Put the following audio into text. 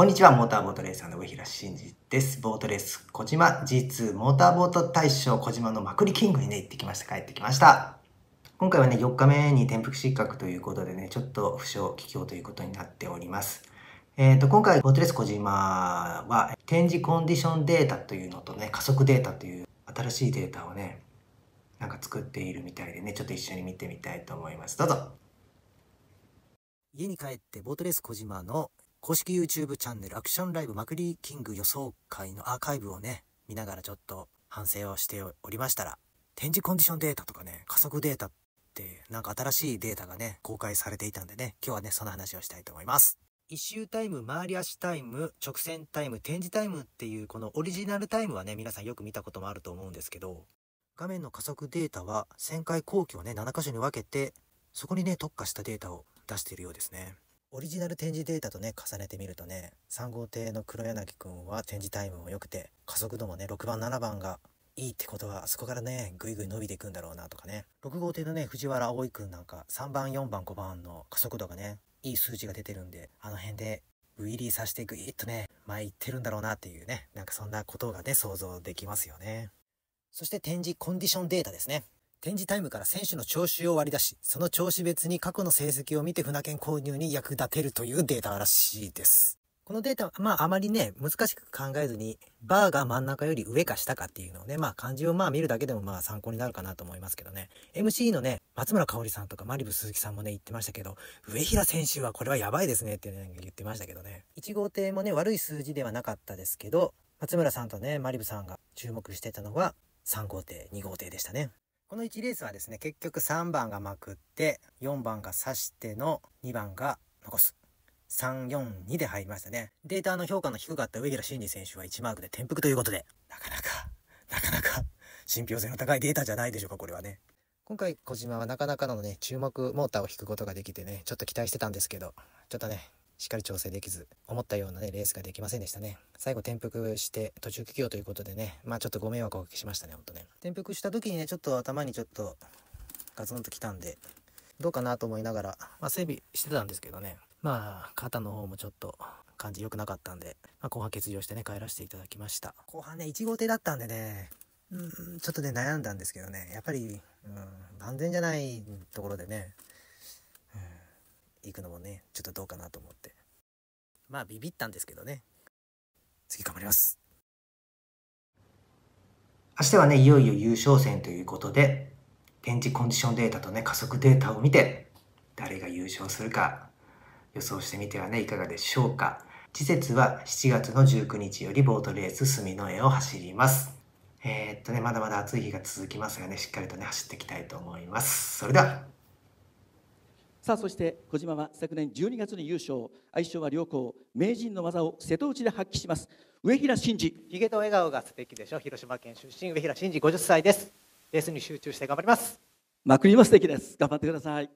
こんにちは、モーターボートレーサーの上平慎二です。ボートレース小島 G2 モーターボート大賞小島のまくりキングにね、行ってきました。帰ってきました。今回はね、4日目に転覆失格ということでね、ちょっと負傷、帰郷ということになっております。えっ、ー、と、今回、ボートレース小島は、展示コンディションデータというのとね、加速データという新しいデータをね、なんか作っているみたいでね、ちょっと一緒に見てみたいと思います。どうぞ。家に帰ってボートレース小島の公式 YouTube チャンネルアクションライブマクリーキング予想会のアーカイブをね、見ながらちょっと反省をしておりましたら、展示コンディションデータとかね、加速データってなんか新しいデータがね、公開されていたんでね、今日はね、その話をしたいと思います。一周タイム、回り足タイム、直線タイム、展示タイムっていうこのオリジナルタイムはね、皆さんよく見たこともあると思うんですけど、画面の加速データは旋回後期をね、7箇所に分けて、そこにね、特化したデータを出しているようですね。オリジナル展示データとね、重ねてみるとね、3号艇の黒柳くんは展示タイムも良くて、加速度もね、6番、7番がいいってことは、あそこからね、ぐいぐい伸びていくんだろうなとかね。6号艇のね、藤原葵くんなんか、3番、4番、5番の加速度がね、いい数値が出てるんで、あの辺で、ウィリーさしてぐいっとね、前行ってるんだろうなっていうね、なんかそんなことがね、想像できますよね。そして展示コンディションデータですね。展示タイムから選手の調子を割り出し、その調子別に過去の成績を見て船券購入に役立てるというデータらしいです。このデータは、まあ、あまりね、難しく考えずに、バーが真ん中より上か下かっていうのをね、まあ、漢字をまあ見るだけでもまあ参考になるかなと思いますけどね。MC のね、松村香織さんとかマリブ鈴木さんもね、言ってましたけど、上平選手はこれはやばいですねってね、言ってましたけどね。1号艇もね、悪い数字ではなかったですけど、松村さんとね、マリブさんが注目してたのは、3号艇、2号艇でしたね。この1レースはですね、結局3番がまくって、4番が刺しての2番が残す。3、4、2で入りましたね。データの評価の低かった上平慎二選手は1マークで転覆ということで、なかなか、なかなか、信憑性の高いデータじゃないでしょうか、これはね。今回、小島はなかなかのね、注目モーターを引くことができてね、ちょっと期待してたんですけど、ちょっとね、しっかり調整できず、思ったようなね、レースができませんでしたね。最後転覆して途中棄業ということでね、まあちょっとご迷惑をおかけしましたね、ほんとね。転覆した時にね、ちょっと頭にちょっとガツンときたんで、どうかなと思いながら、まあ整備してたんですけどね。まあ、肩の方もちょっと感じ良くなかったんで、まあ、後半欠場してね、帰らせていただきました。後半ね、1号艇だったんでね、うん、ちょっとね、悩んだんですけどね、やっぱり、うん、万全じゃないところでね、行くのもねちょっとどうかなと思ってまあビビったんですけどね次頑張ります明日はねいよいよ優勝戦ということで現地コンディションデータとね加速データを見て誰が優勝するか予想してみてはねいかがでしょうか次節は7月の19日よりボートレース住之江を走りますえー、っとねまだまだ暑い日が続きますがねしっかりとね走っていきたいと思いますそれではさあそして小島は昨年12月に優勝愛称は良好名人の技を瀬戸内で発揮します上平真司ひげと笑顔が素敵でしょう広島県出身上平真司50歳ですレースに集中して頑張りますまくりも素敵です頑張ってください